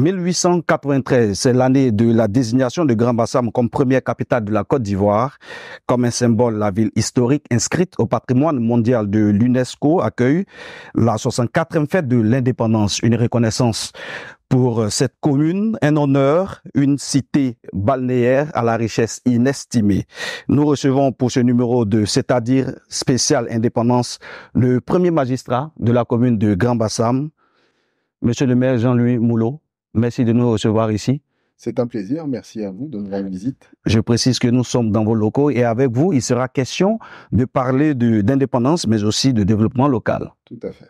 1893, c'est l'année de la désignation de Grand Bassam comme première capitale de la Côte d'Ivoire. Comme un symbole, la ville historique inscrite au patrimoine mondial de l'UNESCO accueille la 64e fête de l'indépendance, une reconnaissance pour cette commune, un honneur, une cité balnéaire à la richesse inestimée. Nous recevons pour ce numéro de C'est-à-dire spécial indépendance le premier magistrat de la commune de Grand Bassam, Monsieur le maire Jean-Louis Moulot. Merci de nous recevoir ici. C'est un plaisir. Merci à vous de nous rendre visite. Je précise que nous sommes dans vos locaux et avec vous, il sera question de parler d'indépendance, mais aussi de développement local. Tout à fait.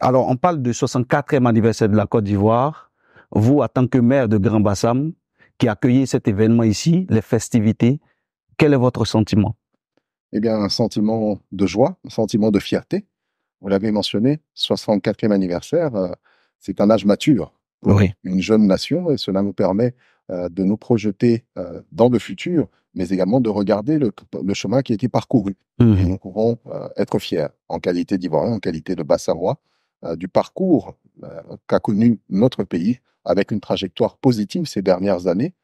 Alors, on parle du 64e anniversaire de la Côte d'Ivoire. Vous, en tant que maire de Grand Bassam, qui accueillez cet événement ici, les festivités, quel est votre sentiment Eh bien, un sentiment de joie, un sentiment de fierté. Vous l'avez mentionné, 64e anniversaire, euh, c'est un âge mature une jeune nation et cela nous permet euh, de nous projeter euh, dans le futur, mais également de regarder le, chemin qui a été parcouru. Et mmh. nous pouvons euh, être fiers, en qualité d'Ivoirien, en qualité de Bas-Savoie, du parcours qu'a connu notre pays avec une trajectoire positive ces dernières années.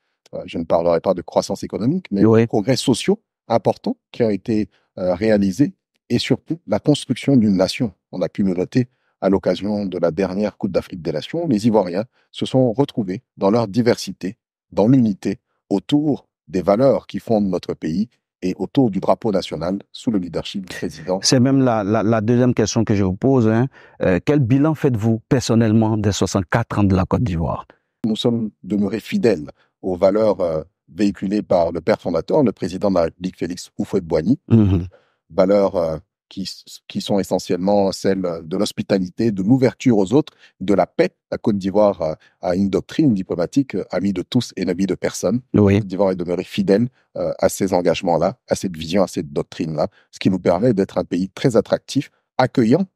je ne parlerai pas de croissance économique, mais de progrès sociaux importants qui ont été réalisés et surtout la construction d'une nation. On a pu noter à l'occasion de la dernière Coupe d'Afrique des Nations, les Ivoiriens se sont retrouvés dans leur diversité, dans l'unité, autour des valeurs qui fondent notre pays et autour du drapeau national sous le leadership du président. C'est même la, deuxième question que je vous pose. Hein. Euh, quel bilan faites-vous personnellement des 64 ans de la Côte d'Ivoire Nous sommes demeurés fidèles aux valeurs euh, véhiculées par le père fondateur, le président de la République Félix Houphouët-Boigny, mhm. valeurs euh, qui, sont essentiellement celles euh, de l'hospitalité, de l'ouverture aux autres, de la paix. La Côte d'Ivoire a une doctrine diplomatique, euh, amie de tous, et ennemi de personne. La Côte d'Ivoire est demeurée fidèle euh, à ces engagements-là, à cette vision, à cette doctrine-là, ce qui nous permet d'être un pays très attractif, accueillant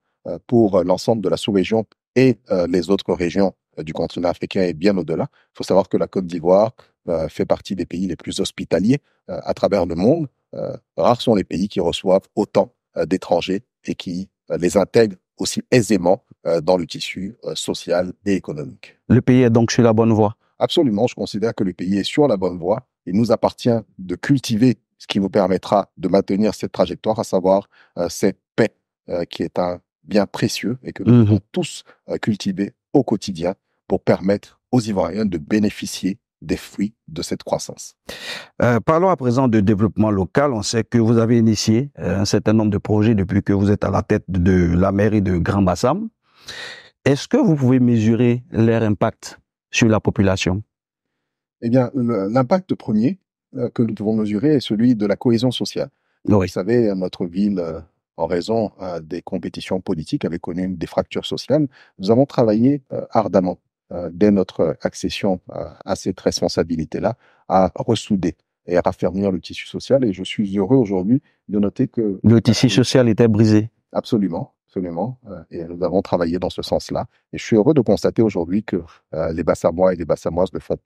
pour l'ensemble de la sous-région et les autres régions du continent africain et bien au-delà. Il faut savoir que la Côte d'Ivoire fait partie des pays les plus hospitaliers à travers le monde. rares sont les pays qui reçoivent autant euh, d'étrangers et qui euh, les intègrent aussi aisément euh, dans le tissu social et économique. Le pays est donc sur la bonne voie Absolument, je considère que le pays est sur la bonne voie. Il nous appartient de cultiver ce qui nous permettra de maintenir cette trajectoire, à savoir cette paix qui est un bien précieux et que nous mmh devons tous cultiver au quotidien pour permettre aux Ivoiriens de bénéficier des fruits de cette croissance. Euh, parlons à présent de développement local. On sait que vous avez initié euh, un certain nombre de projets depuis que vous êtes à la tête de la mairie de Grand Bassam. Est-ce que vous pouvez mesurer leur impact sur la population Eh bien, l'impact premier euh, que nous devons mesurer est celui de la cohésion sociale. Vous savez, notre ville, en raison des compétitions politiques, avait connu des fractures sociales. Nous avons travaillé ardemment euh, dès notre accession euh, à cette responsabilité-là, à ressouder et à raffermir le tissu social. Et je suis heureux aujourd'hui de noter que... Le tissu social était brisé. Absolument, absolument. Euh, et nous avons travaillé dans ce sens-là. Et je suis heureux de constater aujourd'hui que les Bassamois et les Bassamoises le font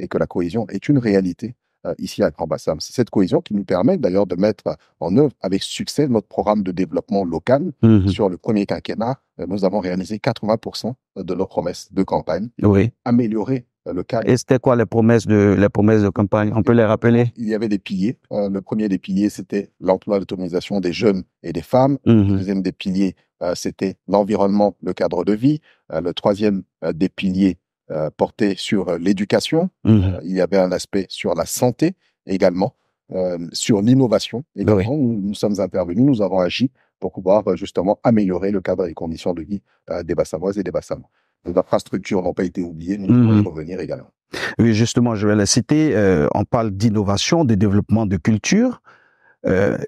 et que la cohésion est une réalité euh, ici à Grand Bassam. C'est cette cohésion qui nous permet d'ailleurs de mettre euh, en œuvre avec succès notre programme de développement local. Mhm. Sur le premier quinquennat, euh, nous avons réalisé 80% de nos promesses de campagne. Oui. Améliorer le cadre. Et c'était quoi les promesses de, les promesses de campagne On peut les rappeler Il y avait des piliers. le premier des piliers, c'était l'emploi, l'autonomisation des jeunes et des femmes. Mhm. Le deuxième des piliers, c'était l'environnement, le cadre de vie. le troisième des piliers, euh, porté sur euh, l'éducation, mmh. euh, il y avait un aspect sur la santé également, sur l'innovation bah Et nous sommes intervenus, nous avons agi pour pouvoir justement améliorer le cadre et les conditions de vie des Bassamoises et des Bassamois. Les infrastructures n'ont pas été oubliées, nous devons mmh. revenir également. Oui, justement, je vais la citer. on parle d'innovation, de développement de culture.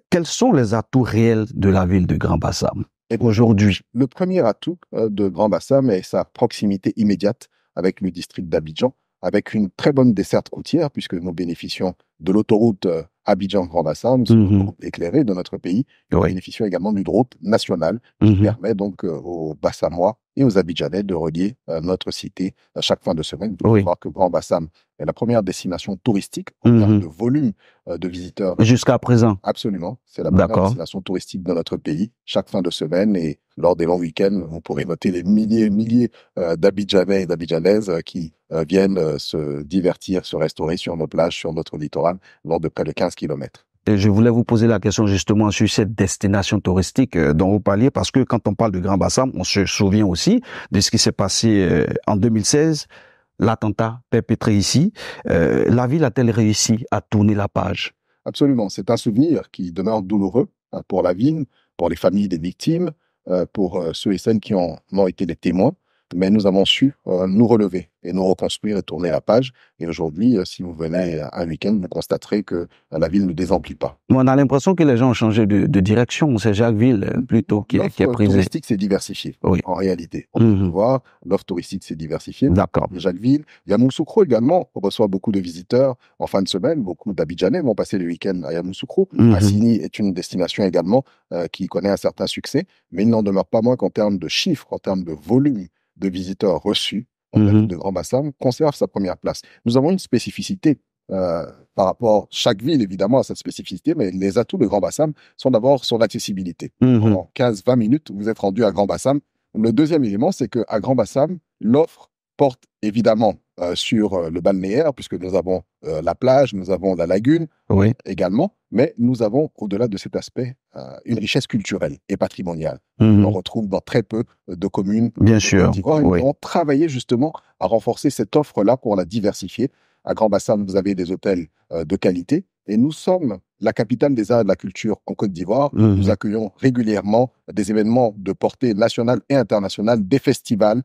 quels sont les atouts réels de la ville de Grand Bassam eh aujourd'hui Le premier atout de Grand Bassam est sa proximité immédiate avec le district d'Abidjan, avec une très bonne desserte routière, puisque nous bénéficions de l'autoroute euh, Abidjan Grand Bassam, mhm. éclairé de notre pays. Et également du route nationale qui mhm. permet donc euh, aux Bassamois et aux Abidjanais de relier euh, notre cité à euh, chaque fin de semaine. Vous pouvez voir que Grand Bassam est la première destination touristique en termes mhm. de volume de visiteurs. Jusqu'à présent. Absolument. C'est la première destination touristique de notre pays chaque fin de semaine et lors des longs week-ends, vous pourrez noter les milliers et milliers d'Abidjanais et d'Abidjanaises qui viennent se divertir, se restaurer sur nos plages, sur notre littoral, lors de près de 15 et je voulais vous poser la question justement sur cette destination touristique euh, dont vous parliez, parce que quand on parle de Grand Bassam, on se souvient aussi de ce qui s'est passé euh, en 2016, l'attentat perpétré ici. Euh, la ville a-t-elle réussi à tourner la page Absolument, c'est un souvenir qui demeure douloureux hein, pour la ville, pour les familles des victimes, pour ceux et celles qui ont ont été les témoins mais nous avons su euh, nous relever et nous reconstruire et tourner la page. Et aujourd'hui, euh, si vous venez euh, un week-end, vous constaterez que la ville ne désemplit pas. On a l'impression que les gens ont changé de, direction. C'est Jacquesville plutôt qui, qui a pris. L'offre touristique s'est diversifiée. En réalité, on mhm. voit l'offre touristique s'est diversifiée. D'accord. Jacquesville, Yamoussoukro également reçoit beaucoup de visiteurs en fin de semaine. Beaucoup d'Abidjanais vont passer le week-end à Yamoussoukro. Mhm. est une destination également qui connaît un certain succès, mais il n'en demeure pas moins qu'en termes de chiffres, en termes de volume de visiteurs reçus mhm. de Grand Bassam conserve sa première place. Nous avons une spécificité euh, par rapport, chaque ville évidemment a cette spécificité, mais les atouts de Grand Bassam sont d'abord son accessibilité. en mhm. Pendant 15-20 minutes, vous êtes rendu à Grand Bassam. Le deuxième élément, c'est qu'à Grand Bassam, l'offre porte évidemment euh, sur euh, le balnéaire, puisque nous avons euh, la plage, nous avons la lagune également, mais nous avons, au-delà de cet aspect, une richesse culturelle et patrimoniale. Mhm. On retrouve dans très peu de communes. Bien sûr. On travaillait justement à renforcer cette offre-là pour la diversifier. À Grand Bassin, vous avez des hôtels de qualité, et nous sommes la capitale des arts et de la culture en Côte d'Ivoire. Mhm. Nous accueillons régulièrement des événements de portée nationale et internationale, des festivals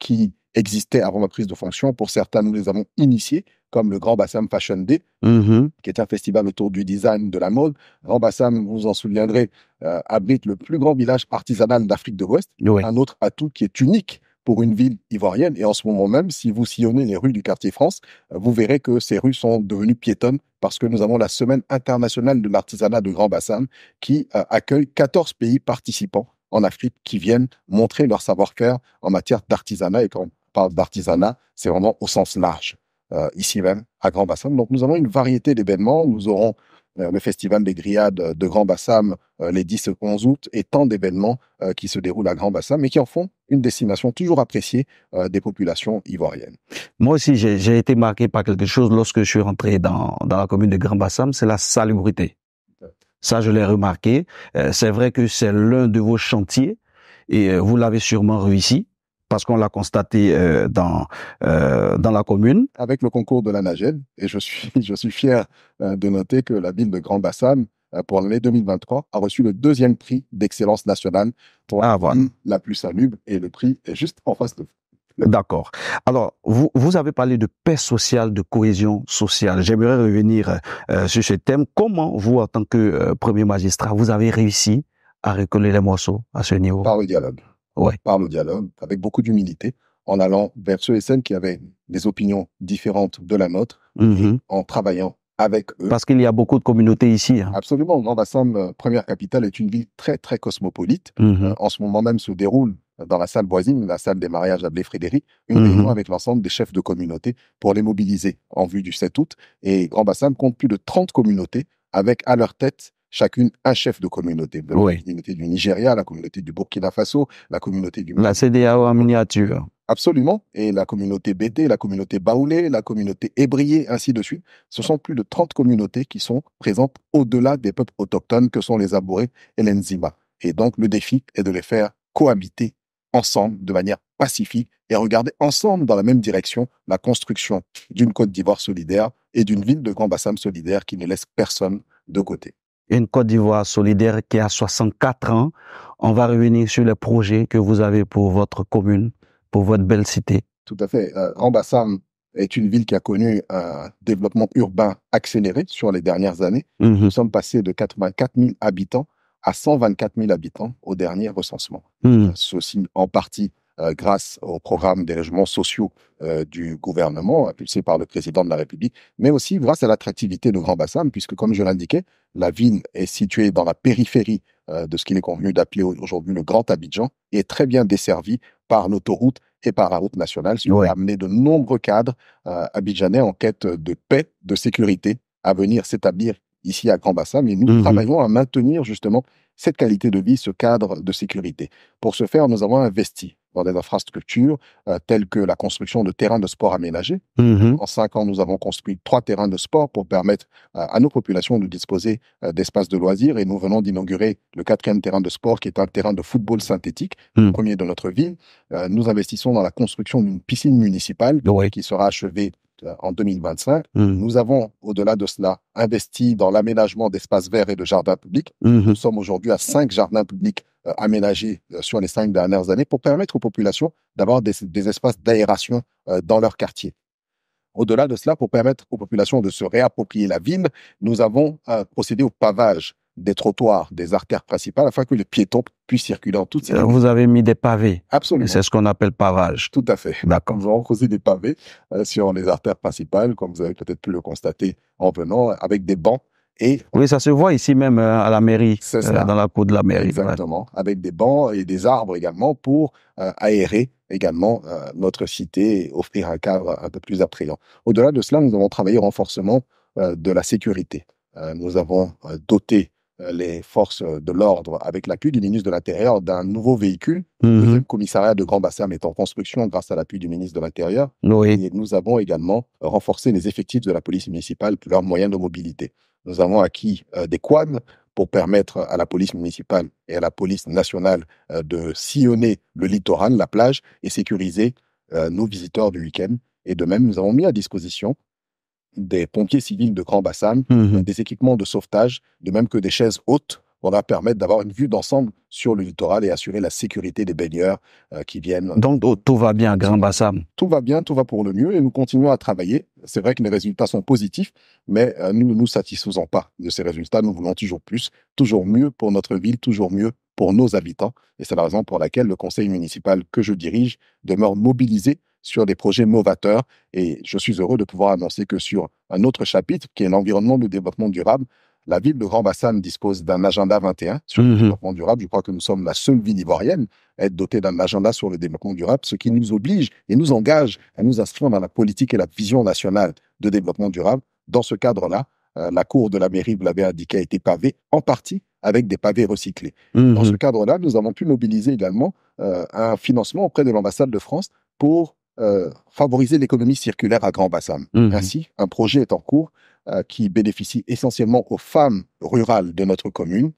qui existaient avant ma prise de fonction. Pour certains, nous les avons initiés, comme le Grand Bassam Fashion Day, mm-hmm. qui est un festival autour du design de la mode. Grand Bassam, vous vous en souviendrez, euh, abrite le plus grand village artisanal d'Afrique de l'Ouest. Un autre atout qui est unique pour une ville ivoirienne. Et en ce moment même, si vous sillonnez les rues du quartier France, euh, vous verrez que ces rues sont devenues piétonnes parce que nous avons la Semaine internationale de l'artisanat de Grand Bassam qui euh, accueille 14 pays participants en Afrique qui viennent montrer leur savoir-faire en matière d'artisanat et quand parle d'artisanat, c'est vraiment au sens large, euh, ici même, à Grand Bassam. Donc, nous avons une variété d'événements. Nous aurons euh, le Festival des Grillades de Grand Bassam euh, les 10 et 11 août et tant d'événements qui se déroulent à Grand Bassam et qui en font une destination toujours appréciée des populations ivoiriennes. Moi aussi, j'ai été marqué par quelque chose lorsque je suis rentré dans la commune de Grand Bassam, c'est la salubrité. Ça, je l'ai remarqué. c'est vrai que c'est l'un de vos chantiers et vous l'avez sûrement réussi parce qu'on l'a constaté euh, dans euh, dans la commune. Avec le concours de la Nagel, et je suis je suis fier euh, de noter que la ville de Grand Bassam pour l'année 2023 a reçu le deuxième prix d'excellence nationale ah, pour la plus salubre et le prix est juste en face de vous. D'accord. Alors, vous, vous avez parlé de paix sociale, de cohésion sociale. J'aimerais revenir sur ce thème. Comment, vous, en tant que premier magistrat, vous avez réussi à recoller les morceaux à ce niveau Par le dialogue par le dialogue, avec beaucoup d'humilité, en allant vers ceux et celles qui avaient des opinions différentes de la nôtre, mm-hmm. en travaillant avec eux. Parce qu'il y a beaucoup de communautés ici. Hein. Absolument. Grand Bassam, euh, première capitale, est une ville très, très cosmopolite. Mm-hmm. Euh, en ce moment même se déroule euh, dans la salle voisine, la salle des mariages à frédéric une mm-hmm. réunion avec l'ensemble des chefs de communauté pour les mobiliser en vue du 7 août. Et Grand Bassam compte plus de 30 communautés avec à leur tête chacune un chef de communauté. La communauté du Nigeria, la communauté du Burkina Faso, la communauté du... La CDAO en miniature. Absolument. Et la communauté BD, la communauté Baoulé, la communauté Ébrié, ainsi de suite. Ce sont plus de 30 communautés qui sont présentes au-delà des peuples autochtones que sont les Abouré et les Nzima. Et donc, le défi est de les faire cohabiter ensemble de manière pacifique et regarder ensemble dans la même direction la construction d'une Côte d'Ivoire solidaire et d'une ville de Grand Bassam solidaire qui ne laisse personne de côté une Côte d'Ivoire solidaire qui a 64 ans. On va réunir sur les projets que vous avez pour votre commune, pour votre belle cité. Tout à fait. Euh, est une ville qui a connu un euh, développement urbain accéléré sur les dernières années. Mhm. Nous sommes passés de 84 000 habitants à 124 000 habitants au dernier recensement. Mhm. Euh, ceci en partie euh, grâce au programme des logements sociaux euh, du gouvernement, impulsé par le président de la République, mais aussi grâce à l'attractivité de Grand Bassam, puisque comme je l'indiquais, la ville est située dans la périphérie euh, de ce qu'il est convenu d'appeler aujourd'hui le Grand Abidjan, et est très bien desservie par l'autoroute et par la route nationale, ce qui a amené de nombreux cadres abidjanais en quête de paix, de sécurité, à venir s'établir ici à Grand Bassam. Et nous mhm. travaillons à maintenir justement cette qualité de vie, ce cadre de sécurité. Pour ce faire, nous avons investi dans des infrastructures euh, telles que la construction de terrains de sport aménagés. Mm-hmm. En cinq ans, nous avons construit trois terrains de sport pour permettre euh, à nos populations de disposer euh, d'espaces de loisirs. Et nous venons d'inaugurer le quatrième terrain de sport, qui est un terrain de football synthétique, le mm. premier de notre ville. nous investissons dans la construction d'une piscine municipale qui sera achevée en 2025. Hmm. Nous avons, au-delà de cela, investi dans l'aménagement d'espaces verts et de jardins publics. Hmm. Nous sommes aujourd'hui à cinq jardins publics euh, aménagés euh, sur les cinq dernières années pour permettre aux populations d'avoir des, espaces d'aération euh, dans leur quartier. Au-delà de cela, pour permettre aux populations de se réapproprier la ville, nous avons procédé au pavage des trottoirs, des artères principales, afin que les piétons puissent circuler en toutes euh, sécurité. Vous avez mis des pavés. Absolument. C'est ce qu'on appelle pavage. Tout à fait. D'accord. Nous avons posé des pavés euh, sur les artères principales, comme vous avez peut-être pu le constater en venant, avec des bancs. Et oui, ça se voit ici même euh, à la mairie, dans la cour de la mairie. Exactement, avec des bancs et des arbres également pour aérer également notre cité et offrir un cadre un peu plus attrayant. Au-delà de cela, nous avons travaillé au renforcement de la sécurité. nous avons doté euh, les forces euh, de l'ordre avec l'appui du ministre de l'Intérieur d'un nouveau véhicule, le mhm. commissariat de Grand Bassam est en construction grâce à l'appui du ministre de l'Intérieur. Et nous avons également euh, renforcé les effectifs de la police municipale pour leurs moyens de mobilité. Nous avons acquis des quads pour permettre à la police municipale et à la police nationale de sillonner le littoral, la plage, et sécuriser nos visiteurs du week-end. Et de même, nous avons mis à disposition des pompiers civils de Grand Bassam, mhm. des équipements de sauvetage, de même que des chaises hautes pour leur permettre d'avoir une vue d'ensemble sur le littoral et assurer la sécurité des baigneurs euh, qui viennent. Donc tout va bien à Grand Bassam Tout va bien, tout va pour le mieux et nous continuons à travailler. C'est vrai que les résultats sont positifs, mais euh, nous ne nous satisfaisons pas de ces résultats. Nous voulons toujours plus, toujours mieux pour notre ville, toujours mieux pour nos habitants. Et c'est la raison pour laquelle le conseil municipal que je dirige demeure mobilisé sur des projets novateurs. Et je suis heureux de pouvoir annoncer que sur un autre chapitre, qui est l'environnement du développement durable, la ville de Grand Bassam dispose d'un agenda 21 sur le mhm. développement durable. Je crois que nous sommes la seule ville ivoirienne à être dotée d'un agenda sur le développement durable, ce qui nous oblige et nous engage à nous inscrire dans la politique et la vision nationale de développement durable. Dans ce cadre-là, euh, la cour de la mairie, vous l'avez indiqué, a été pavée en partie avec des pavés recyclés. Mhm. Dans ce cadre-là, nous avons pu mobiliser également euh, un financement auprès de l'ambassade de France pour euh, favoriser l'économie circulaire à Grand Bassam. Mhm. Ainsi, un projet est en cours euh, qui bénéficie essentiellement aux femmes rurales de notre commune,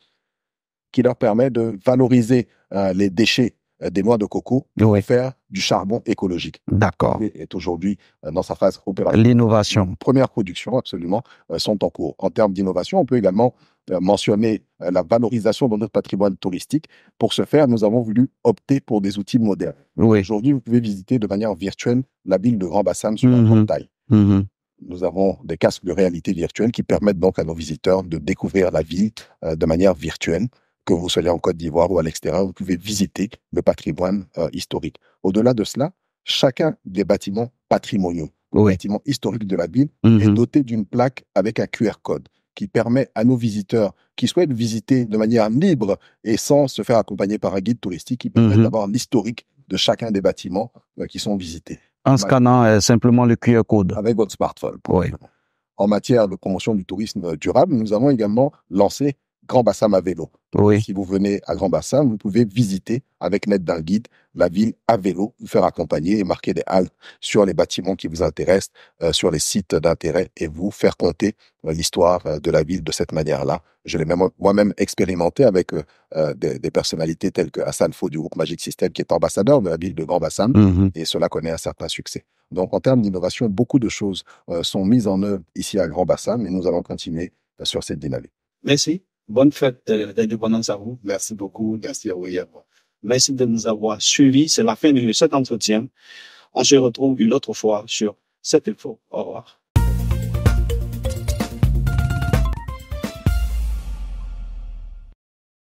qui leur permet de valoriser euh, les déchets euh, des noix de coco pour faire du charbon écologique. D'accord. Est aujourd'hui euh, dans sa phase opérationnelle. L'innovation. Première production, absolument, euh, sont en cours. En termes d'innovation, on peut également mentionner la valorisation de notre patrimoine touristique. Pour ce faire, nous avons voulu opter pour des outils modernes. Aujourd'hui, vous pouvez visiter de manière virtuelle la ville de Grand Bassam sur la mhm. mhm. Nous avons des casques de réalité virtuelle qui permettent donc à nos visiteurs de découvrir la ville de manière virtuelle que vous soyez en Côte d'Ivoire ou à l'extérieur, vous pouvez visiter le patrimoine euh, historique. Au-delà de cela, chacun des bâtiments patrimoniaux, bâtiments historiques de la ville, est mhm. doté d'une plaque avec un QR code qui permet à nos visiteurs qui souhaitent visiter de manière libre et sans se faire accompagner par un guide touristique, qui permet mhm. d'avoir l'historique de chacun des bâtiments euh, qui sont visités. En scannant euh, simplement le QR code. Avec votre smartphone. Oui. En matière de promotion du tourisme durable, nous avons également lancé Grand Bassam à vélo. Si vous venez à Grand Bassam, vous pouvez visiter avec l'aide d'un guide la ville à vélo, vous faire accompagner et marquer des halles sur les bâtiments qui vous intéressent, euh, sur les sites d'intérêt et vous faire compter euh, l'histoire euh, de la ville de cette manière-là. Je l'ai même moi-même expérimenté avec des, personnalités telles que Hassan Fou du groupe Magic System qui est ambassadeur de la ville de Grand Bassam mhm. et cela connaît un certain succès. Donc en termes d'innovation, beaucoup de choses sont mises en œuvre ici à Grand Bassam et nous allons continuer sur cette dynamique. Merci. Bonne fête euh, d'indépendance à vous. Merci beaucoup. Merci à vous. Merci de nous avoir suivis. C'est la fin de cet entretien. On se retrouve une autre fois sur cette info. Au revoir.